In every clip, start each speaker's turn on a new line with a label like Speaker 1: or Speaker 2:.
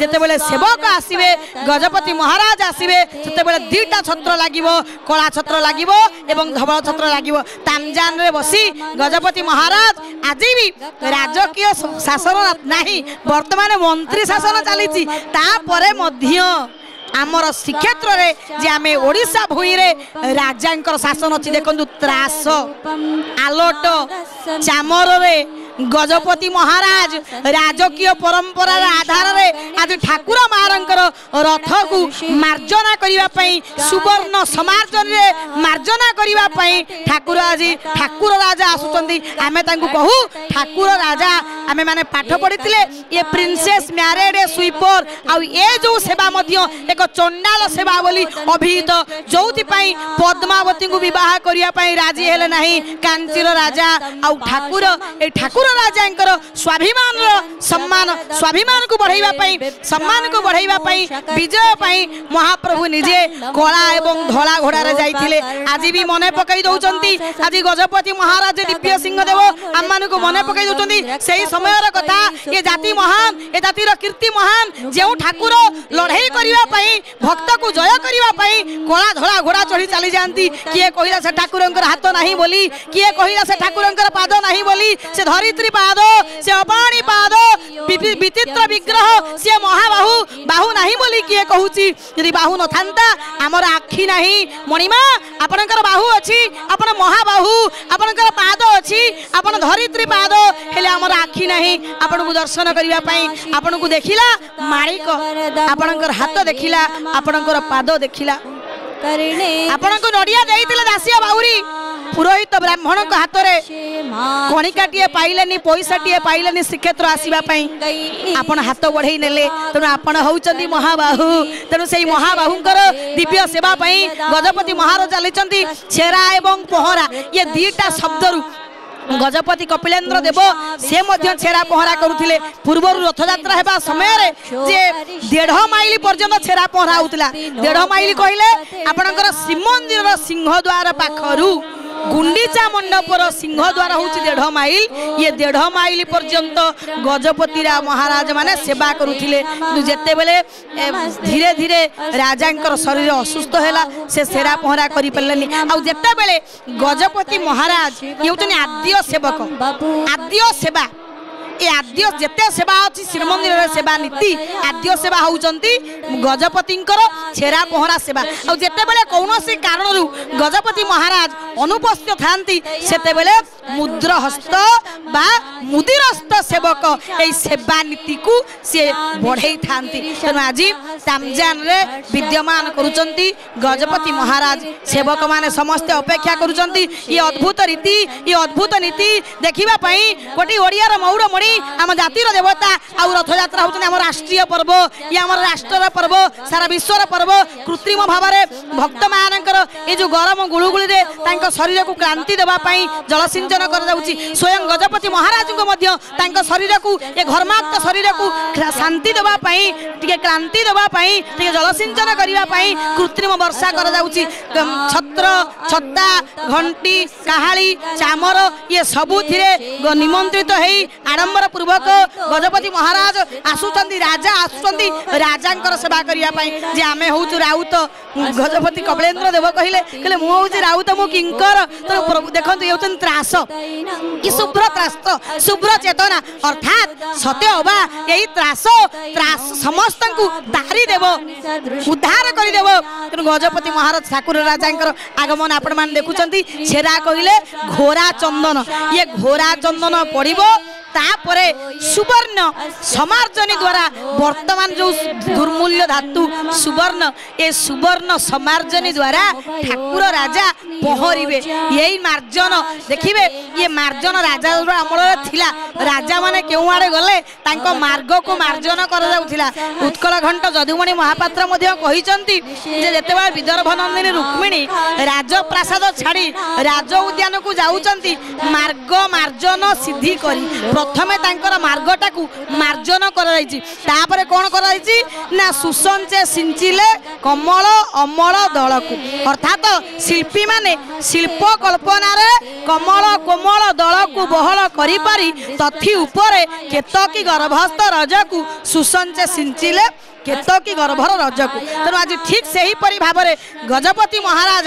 Speaker 1: যেতবে সেবক আসবে গজপতি মহারাজ আসবে সেতবে দুইটা ছত্র লাগিব কলা ছত্র লাগিব এবং ধবল ছত্র লাগিব তামজানে বসি গজপতি মহারাজ আজি বি রাজকীয় শাসন না বর্তমানে মন্ত্রী শাসন চালিছি তাপরে মধ্য আমার শ্রীক্ষেত্রে যে আমি ওড়শা ভূঁরে রাজাঙ্কর শাসন অছি দেখুন ত্রাস আলোট চামরের ଗଜପତି ମହାରାଜ ରାଜକୀୟ ପରମ୍ପରାର ଆଧାରରେ ଆଜି ଠାକୁର ମାଙ୍କର ରଥକୁ ମାର୍ଜନା କରିବା ପାଇଁ ସୁବର୍ଣ୍ଣ ସମାର୍ଜନରେ ମାର୍ଜନା କରିବା ପାଇଁ ଠାକୁର ଆଜି ଠାକୁର ରାଜା ଆସୁଛନ୍ତି ଆମେ ତାଙ୍କୁ କହୁ ଠାକୁର ରାଜା ଆମେମାନେ ପାଠ ପଢ଼ିଥିଲେ ଏ ପ୍ରିନ୍ସେସ୍ ମ୍ୟାରେଡ଼୍ ସୁଇପର୍ ଆଉ ଏ ଯେଉଁ ସେବା ମଧ୍ୟ ଏକ ଚଣ୍ଡାଳ ସେବା ବୋଲି ଅଭିହିତ ଯେଉଁଥିପାଇଁ ପଦ୍ମାବତୀଙ୍କୁ ବିବାହ କରିବା ପାଇଁ ରାଜି ହେଲେ ନାହିଁ କାଞ୍ଚିର ରାଜା ଆଉ ଠାକୁର ଏ ଠାକୁର ରାଜାଙ୍କର ସ୍ୱାଭିମାନର ସମ୍ମାନ ସ୍ୱାଭିମାନକୁ ବଢ଼ାଇବା ପାଇଁ ସମ୍ମାନକୁ ବଢ଼ାଇବା ପାଇଁ ବିଜୟ ପାଇଁ ମହାପ୍ରଭୁ ନିଜେ କଳା ଏବଂ ଧଳା ଘୋଡ଼ାରେ ଯାଇଥିଲେ ଆଜି ବି ମନେ ପକାଇ ଦେଉଛନ୍ତି ଆଜି ଗଜପତି ମହାରାଜ ଦିବ୍ୟ ସିଂହଦେବ ଆମମାନଙ୍କୁ ମନେ ପକାଇ ଦେଉଛନ୍ତି ସେହି ସମୟର କଥା ଏ ଜାତି ମହାନ ଏ ଜାତିର କୀର୍ତ୍ତି ମହାନ ଯେଉଁ ଠାକୁର ଲଢ଼େଇ କରିବା ପାଇଁ ଭକ୍ତକୁ ଜୟ କରିବା ପାଇଁ କଳା ଧଳା ଘୋଡ଼ା ଚଢ଼ି ଚାଲିଯାଆନ୍ତି କିଏ କହିଲା ସେ ଠାକୁରଙ୍କର ହାତ ନାହିଁ ବୋଲି କିଏ କହିଲା ସେ ଠାକୁରଙ୍କର ପାଦ ନାହିଁ ବୋଲି ସେ ଧରି ଧରିତ୍ରୀ ପାଦ ସେ ଅବାଣୀ ପାଦ ବିଚିତ୍ର ବିଗ୍ରହ ସିଏ ମହାବାହୁ ବାହୁ ନାହିଁ ବୋଲି କିଏ କହୁଛି ଯଦି ବାହୁ ନଥାନ୍ତା ଆମର ଆଖି ନାହିଁ ମଣିମା ଆପଣଙ୍କର ବାହୁ ଅଛି ଆପଣ ମହାବାହୁ ଆପଣଙ୍କର ପାଦ ଅଛି ଆପଣ ଧରିତ୍ରୀ ପାଦ ହେଲେ ଆମର ଆଖି ନାହିଁ ଆପଣଙ୍କୁ ଦର୍ଶନ କରିବା ପାଇଁ ଆପଣଙ୍କୁ ଦେଖିଲା ମାଳିକ ଆପଣଙ୍କର ହାତ ଦେଖିଲା ଆପଣଙ୍କର ପାଦ ଦେଖିଲା ଆପଣଙ୍କୁ ନଡ଼ିଆ ଦେଇଥିଲା ଦାସିଆ ବାହୁରୀ पुरोहित ब्राह्मण हाथ में कणिकाटे पाइले पैसाटे पाइले श्रीक्षेत्र आसवाई आपण हाथ बढ़े ने तेणु आपण हूँ महाबाहू तेणु से महाबाहूर दिव्य सेवाई गजपति महाराज चली छेरा एवं पहरा ये दीटा शब्द ଗଜପତି କପିଳେନ୍ଦ୍ର ଦେବ ସେ ମଧ୍ୟ ଛେରା ପହଁରା କରୁଥିଲେ ପୂର୍ବରୁ ରଥଯାତ୍ରା ହେବା ସମୟରେ ଯେ ଦେଢ଼ ମାଇଲ ପର୍ଯ୍ୟନ୍ତ ଛେରା ପହଁରା ହେଉଥିଲା ଦେଢ଼ ମାଇଲ କହିଲେ ଆପଣଙ୍କର ଶ୍ରୀମନ୍ଦିରର ସିଂହଦ୍ୱାର ପାଖରୁ ଗୁଣ୍ଡିଚା ମଣ୍ଡପର ସିଂହଦ୍ୱାର ହେଉଛି ଦେଢ଼ ମାଇଲ ଇଏ ଦେଢ଼ ମାଇଲ ପର୍ଯ୍ୟନ୍ତ ଗଜପତିରା ମହାରାଜମାନେ ସେବା କରୁଥିଲେ କିନ୍ତୁ ଯେତେବେଳେ ଧୀରେ ଧୀରେ ରାଜାଙ୍କର ଶରୀର ଅସୁସ୍ଥ ହେଲା ସେ ସେରା ପହଁରା କରିପାରିଲେନି ଆଉ ଯେତେବେଳେ ଗଜପତି ମହାରାଜ ହେଉଛନ୍ତି ଆଦ୍ୟ ସେବକ ଆଦ୍ୟ ସେବା ଏ ଆଦ୍ୟ ଯେତେ ସେବା ଅଛି ଶ୍ରୀମନ୍ଦିରର ସେବା ନୀତି ଆଦ୍ୟ ସେବା ହେଉଛନ୍ତି ଗଜପତିଙ୍କର ଛେରା ପହଁରା ସେବା ଆଉ ଯେତେବେଳେ କୌଣସି କାରଣରୁ ଗଜପତି ମହାରାଜ ଅନୁପସ୍ଥିତ ଥାନ୍ତି ସେତେବେଳେ ମୁଦ୍ରହସ୍ତ ବା ମୁଦିରସ୍ତ ସେବକ ଏଇ ସେବା ନୀତିକୁ ସିଏ ବଢ଼େଇଥାନ୍ତି ତେଣୁ ଆଜି ତାମଜାନରେ ବିଦ୍ୟମାନ କରୁଛନ୍ତି ଗଜପତି ମହାରାଜ ସେବକମାନେ ସମସ୍ତେ ଅପେକ୍ଷା କରୁଛନ୍ତି ଇଏ ଅଦ୍ଭୁତ ରୀତି ଇଏ ଅଦ୍ଭୁତ ନୀତି ଦେଖିବା ପାଇଁ ଗୋଟିଏ ଓଡ଼ିଆର ମଉଡ଼ ମଣି ନାହିଁ ଆମ ଜାତିର ଦେବତା ଆଉ ରଥଯାତ୍ରା ହେଉଛନ୍ତି ଆମ ରାଷ୍ଟ୍ରୀୟ ପର୍ବ ଇଏ ଆମର ରାଷ୍ଟ୍ରର ପର୍ବ ସାରା ବିଶ୍ୱର ପର୍ବ କୃତ୍ରିମ ଭାବରେ ଭକ୍ତମାନଙ୍କର ଏ ଯେଉଁ ଗରମ ଗୁଳୁଗୁଳିରେ ତାଙ୍କ ଶରୀରକୁ କ୍ରାନ୍ତି ଦେବା ପାଇଁ ଜଳସିଞ୍ଚନ କରାଯାଉଛି ସ୍ୱୟଂ ଗଜପତି ମହାରାଜଙ୍କୁ ମଧ୍ୟ ତାଙ୍କ ଶରୀରକୁ ଏ ଘର୍ମାକ୍ତ ଶରୀରକୁ ଶାନ୍ତି ଦେବା ପାଇଁ ଟିକେ କ୍ରାନ୍ତି ଦେବା ପାଇଁ ଟିକେ ଜଳସିଞ୍ଚନ କରିବା ପାଇଁ କୃତ୍ରିମ ବର୍ଷା କରାଯାଉଛି ଛତ୍ର ଛତା ଘଣ୍ଟି କାହାଳି ଚାମର ଇଏ ସବୁଥିରେ ନିମନ୍ତ୍ରିତ ହେଇ ଆଡ଼ମ୍ବ विनम्र पूर्वक गजपति महाराज आसुचान राजा आसुचान राजा सेवा करने जे आम हो राउत गजपति कबलेन्द्र देव कहले कहे मुझे राउत मु किंकर तेनाली देखते ये त्रास कि शुभ्र त्रास शुभ्र चेतना अर्थात सत्य अबा यही त्रास त्रास समस्त को तारी देव उद्धार करदेव तेणु गजपति महाराज ठाकुर राजा आगमन आपण मैंने देखुं छेरा कहले घोरा चंदन ये घोरा चंदन पड़ তাপরে সুবর্ণ সমার্জনী দ্বারা বর্তমান যে দুর্মূল্য ধাতু সুবর্ণ এ সুবর্ণ সমার্জনী দ্বারা ঠাকুর রাজা পহরিবে এই মার্জন দেখিবে ইয়ে মার্জন রাজা আমলের লা রাজা মানে কেউ আড়ে গলে তাঙ্ক মার্গকু মার্জন করা যাউথিলা উৎকল ঘণ্ট যদুমণি মহাপাত্র যে যেতবেলে বিদর্ভ নন্দিনী রুক্মিণী রাজপ্রাসাদ ছাড়ি রাজ উদ্যানকু যাচ্ছেন মার্গ মার্জন সিদ্ধি করে ପ୍ରଥମେ ତାଙ୍କର ମାର୍ଗଟାକୁ ମାର୍ଜନ କରାଯାଇଛି ତାପରେ କ'ଣ କରାଯାଇଛି ନା ସୁସଞ୍ଚେ ସିଞ୍ଚିଲେ କମଳ ଅମଳ ଦଳକୁ ଅର୍ଥାତ ଶିଳ୍ପୀମାନେ ଶିଳ୍ପ କଳ୍ପନାରେ କମଳ କୋମଳ ଦଳକୁ ବହଳ କରିପାରି ତଥି ଉପରେ କେତକୀ ଗର୍ଭସ୍ଥ ରଜକୁ ସୁସଞ୍ଚେ ସିଞ୍ଚିଲେ କେତକୀ ଗର୍ଭର ରଜକୁ ତେଣୁ ଆଜି ଠିକ୍ ସେହିପରି ଭାବରେ ଗଜପତି ମହାରାଜ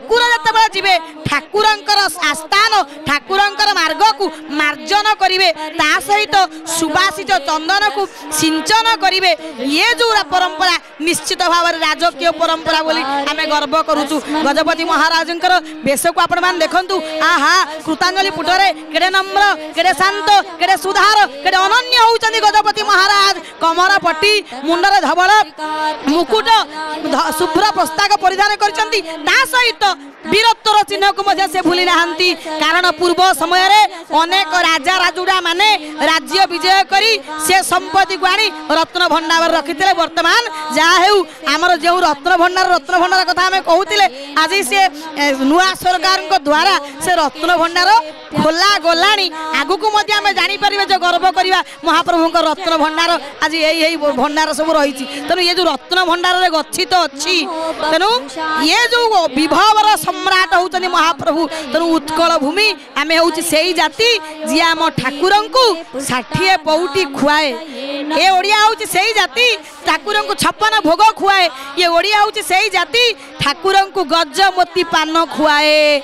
Speaker 1: ঠাকুর যেতবে যাবে ঠাকুরঙ্কর স্থান ঠাকুরঙ্কর মার্গকু মার্জন করবে তা সহিত সুবাসিত চন্দনকু সিঞ্চন করবে ইয়ে যে পরম্পরা নিশ্চিত ভাবে রাজকীয় পরম্পরা বলে আমি গর্ব করুছু গজপতি মহারাজঙ্কর বেশকু আপনার দেখুন আহা কৃতাঞ্জলি পুটরে কেড়ে নম্র কেড়ে শান্ত কেড়ে সুধার কেড়ে অনন্য হচ্ছেন গজপতি মহারাজ কমর পটি মুন্ডরে ধবল মুকুট শুভ্র পোস্তাক পরিধান করছেন তা সহিত বীরত্বর চিহ্নকু মধ্যে সে ভুলি না কারণ পূর্ব সময়ের অনেক রাজা রাজুড়া মানে রাজ্য বিজয় করে সে সম্পত্তি আনি রত্ন ভণ্ডার রাখি বর্তমান যা হেউ আমার যে রত্ন ভণ্ডার রত্ন ভণ্ডার কথা আমি কৌলে আজ সে নূয়া সরকার দ্বারা সে রত্ন ভণ্ডার খোলা গলা আগুক আমি জাঁপার যে গর্ব করা মহাপ্রভু রত্ন ভণ্ডার আজ এই এই ভণ্ডার সব রয়েছে তেমন ইয়ে যে রত্ন ভণ্ডার গচ্ছিত অ তেমন ইয়ে যে বিভব ଆମର ସମ୍ରାଟ ହେଉଛନ୍ତି ମହାପ୍ରଭୁ ତେଣୁ ଉତ୍କଳ ଭୂମି ଆମେ ହେଉଛି ସେଇ ଜାତି ଯିଏ ଆମ ଠାକୁରଙ୍କୁ ଷାଠିଏ ପଉଟି ଖୁଆଏ ଏ ଓଡ଼ିଆ ହେଉଛି ସେଇ ଜାତି ଠାକୁରଙ୍କୁ ଛପନ ଭୋଗ ଖୁଆଏ ଇଏ ଓଡ଼ିଆ ହେଉଛି ସେଇ ଜାତି ଠାକୁରଙ୍କୁ ଗଜ ପାନ ଖୁଆଏ